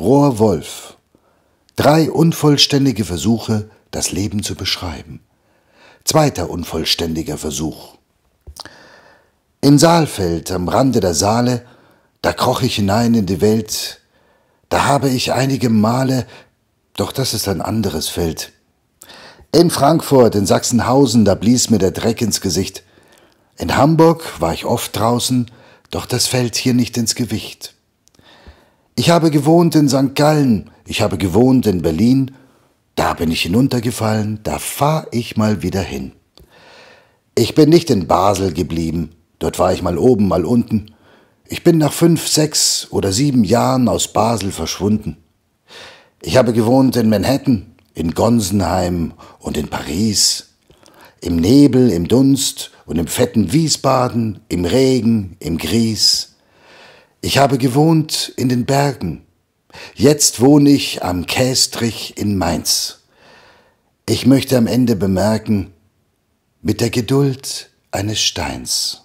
Rohrwolf. Drei unvollständige Versuche, das Leben zu beschreiben. Zweiter unvollständiger Versuch. In Saalfeld, am Rande der Saale, da kroch ich hinein in die Welt, da habe ich einige Male, doch das ist ein anderes Feld. In Frankfurt, in Sachsenhausen, da blies mir der Dreck ins Gesicht. In Hamburg war ich oft draußen, doch das fällt hier nicht ins Gewicht. Ich habe gewohnt in St. Gallen, ich habe gewohnt in Berlin, da bin ich hinuntergefallen, da fahr ich mal wieder hin. Ich bin nicht in Basel geblieben, dort war ich mal oben, mal unten. Ich bin nach fünf, sechs oder sieben Jahren aus Basel verschwunden. Ich habe gewohnt in Manhattan, in Gonsenheim und in Paris, im Nebel, im Dunst und im fetten Wiesbaden, im Regen, im Gries. Ich habe gewohnt in den Bergen. Jetzt wohne ich am Kästrich in Mainz. Ich möchte am Ende bemerken, mit der Geduld eines Steins.